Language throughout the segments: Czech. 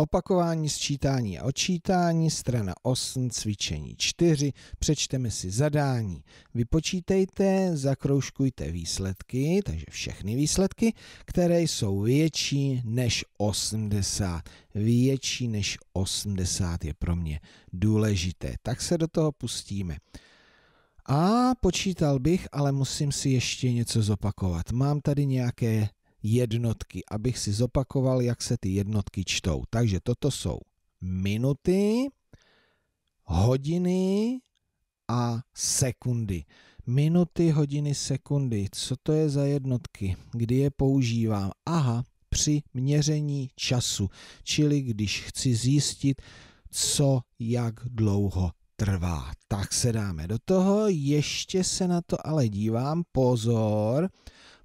Opakování sčítání a odčítání, strana 8, cvičení 4, přečteme si zadání. Vypočítejte, zakroužkujte výsledky, takže všechny výsledky, které jsou větší než 80. Větší než 80 je pro mě důležité. Tak se do toho pustíme. A počítal bych, ale musím si ještě něco zopakovat. Mám tady nějaké jednotky, abych si zopakoval, jak se ty jednotky čtou. Takže toto jsou minuty, hodiny a sekundy. Minuty, hodiny, sekundy. Co to je za jednotky? Kdy je používám? Aha, při měření času, čili když chci zjistit, co jak dlouho trvá. Tak se dáme do toho, ještě se na to ale dívám, pozor,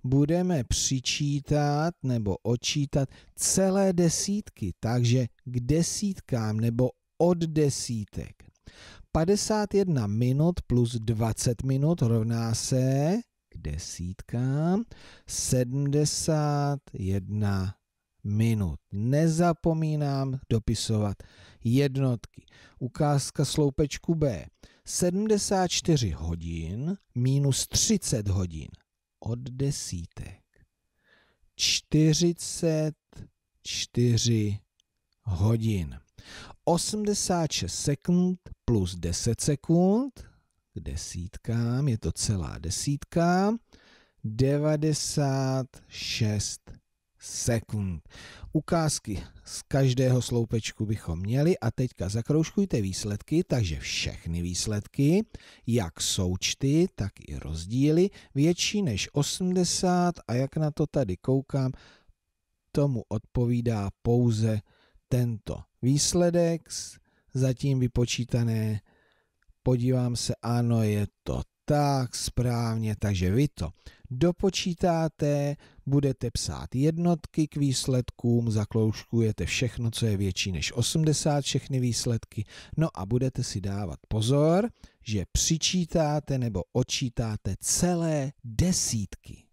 budeme přičítat nebo odčítat celé desítky, takže k desítkám nebo od desítek. 51 minut plus 20 minut rovná se k desítkám 71 minut. Nezapomínám dopisovat jednotky. Ukázka sloupečku B. 74 hodin minus 30 hodin od desítek. 44 hodin. 86 sekund plus 10 sekund k desítkám, je to celá desítka, 96 sekund. Ukázky z každého sloupečku bychom měli a teďka zakroužkujte výsledky, takže všechny výsledky, jak součty, tak i rozdíly, větší než 80 a jak na to tady koukám, tomu odpovídá pouze tento výsledek, zatím vypočítané, podívám se, ano, je to tak správně, takže vy to dopočítáte, budete psát jednotky k výsledkům, zaklouškujete všechno, co je větší než 80, všechny výsledky, no a budete si dávat pozor, že přičítáte nebo odčítáte celé desítky.